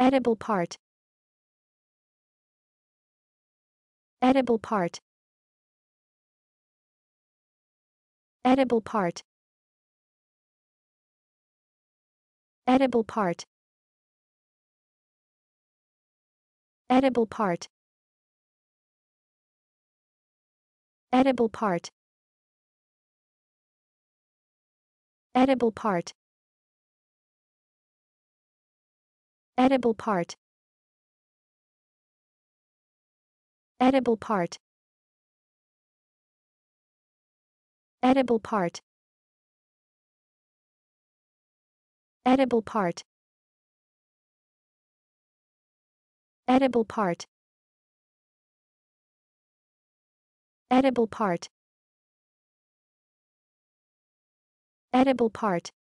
Edible part. Edible part. Edible part. Edible part. Edible part. Edible part. Edible part. Edible part. Edible part. Edible part. Edible part. Edible part. Edible part. Edible part.